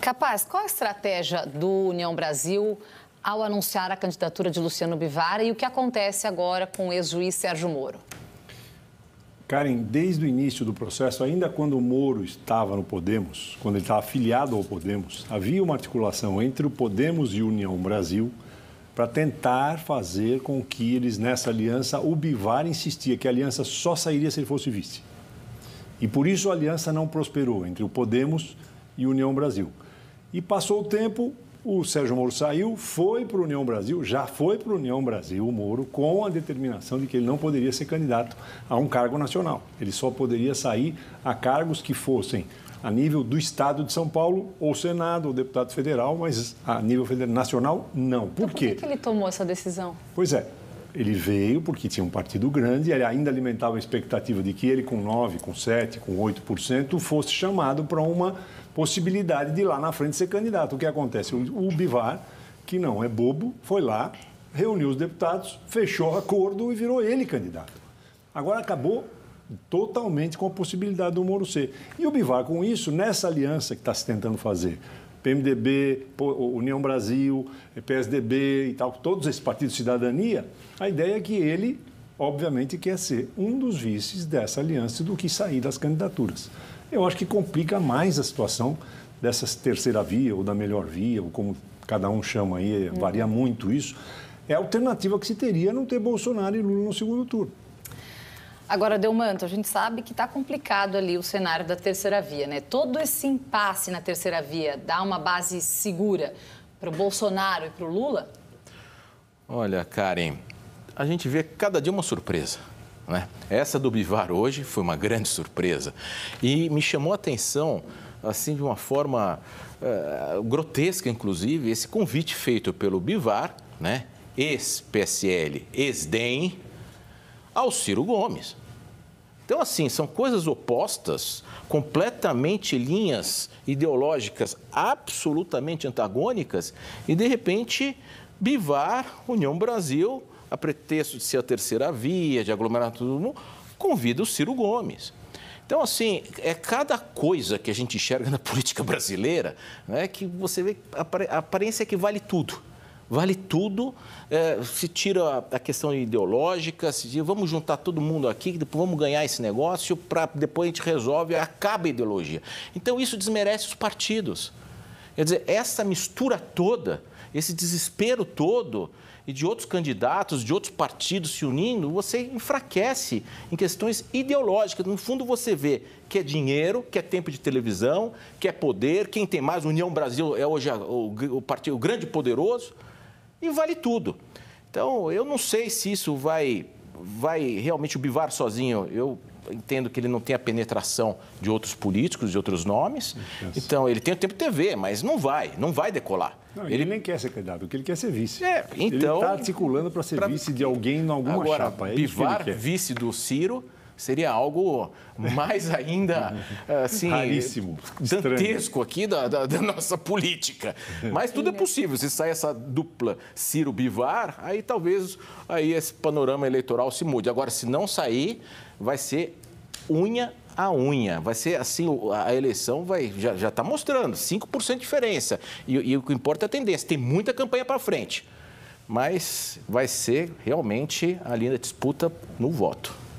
Capaz, qual a estratégia do União Brasil ao anunciar a candidatura de Luciano Bivar e o que acontece agora com o ex-juiz Sérgio Moro? Karen, desde o início do processo, ainda quando o Moro estava no Podemos, quando ele estava afiliado ao Podemos, havia uma articulação entre o Podemos e União Brasil para tentar fazer com que eles, nessa aliança, o Bivar insistia que a aliança só sairia se ele fosse vice. E por isso a aliança não prosperou entre o Podemos e União Brasil. E passou o tempo, o Sérgio Moro saiu, foi para o União Brasil, já foi para o União Brasil o Moro, com a determinação de que ele não poderia ser candidato a um cargo nacional. Ele só poderia sair a cargos que fossem a nível do Estado de São Paulo, ou Senado, ou deputado federal, mas a nível nacional, não. Por, então, por quê? Por que ele tomou essa decisão? Pois é, ele veio porque tinha um partido grande e ele ainda alimentava a expectativa de que ele, com 9%, com 7%, com 8%, fosse chamado para uma possibilidade de lá na frente ser candidato. O que acontece? O Bivar, que não é bobo, foi lá, reuniu os deputados, fechou acordo e virou ele candidato. Agora acabou totalmente com a possibilidade do Moro ser. E o Bivar, com isso, nessa aliança que está se tentando fazer PMDB, União Brasil, PSDB e tal, todos esses partidos de cidadania, a ideia é que ele, obviamente, quer ser um dos vices dessa aliança do que sair das candidaturas. Eu acho que complica mais a situação dessa terceira via ou da melhor via, ou como cada um chama aí, varia uhum. muito isso. É a alternativa que se teria não ter Bolsonaro e Lula no segundo turno. Agora, Delmanto, a gente sabe que está complicado ali o cenário da terceira via, né? Todo esse impasse na terceira via dá uma base segura para o Bolsonaro e para o Lula? Olha, Karen, a gente vê cada dia uma surpresa. Né? Essa do Bivar hoje foi uma grande surpresa e me chamou a atenção, assim, de uma forma uh, grotesca, inclusive, esse convite feito pelo Bivar, né? ex-PSL, ex-DEM, ao Ciro Gomes. Então, assim, são coisas opostas, completamente linhas ideológicas absolutamente antagônicas e, de repente, Bivar, União Brasil, a pretexto de ser a terceira via, de aglomerar todo mundo, convida o Ciro Gomes. Então, assim, é cada coisa que a gente enxerga na política brasileira né, que você vê a aparência é que vale tudo vale tudo. É, se tira a questão ideológica, se diz vamos juntar todo mundo aqui, depois vamos ganhar esse negócio, para depois a gente resolve, acaba a ideologia. Então isso desmerece os partidos. Quer dizer, essa mistura toda, esse desespero todo, e de outros candidatos, de outros partidos se unindo, você enfraquece em questões ideológicas. No fundo, você vê que é dinheiro, que é tempo de televisão, que é poder, quem tem mais, União Brasil é hoje o, partido, o grande poderoso e vale tudo. Então, eu não sei se isso vai, vai realmente o Bivar sozinho. Eu entendo que ele não tem a penetração de outros políticos, de outros nomes. Então, ele tem o tempo de TV, mas não vai, não vai decolar. Não, ele... ele... nem quer ser candidato, ele quer é ser vice. É, então... Ele está articulando para ser pra... vice de alguém em alguma Agora, chapa. É Bivar, vice do Ciro seria algo mais ainda eh, assim, Raríssimo, dantesco aqui da, da, da, nossa política. Mas tudo é possível. Se sair essa dupla Ciro Bivar, aí talvez aí esse panorama eleitoral se mude. Agora, se não sair, vai ser unha a unha. Vai ser assim, a eleição vai já está mostrando, 5% de diferença. E, e, o que importa é a tendência. Tem muita campanha para frente. Mas vai ser realmente a linda disputa no voto.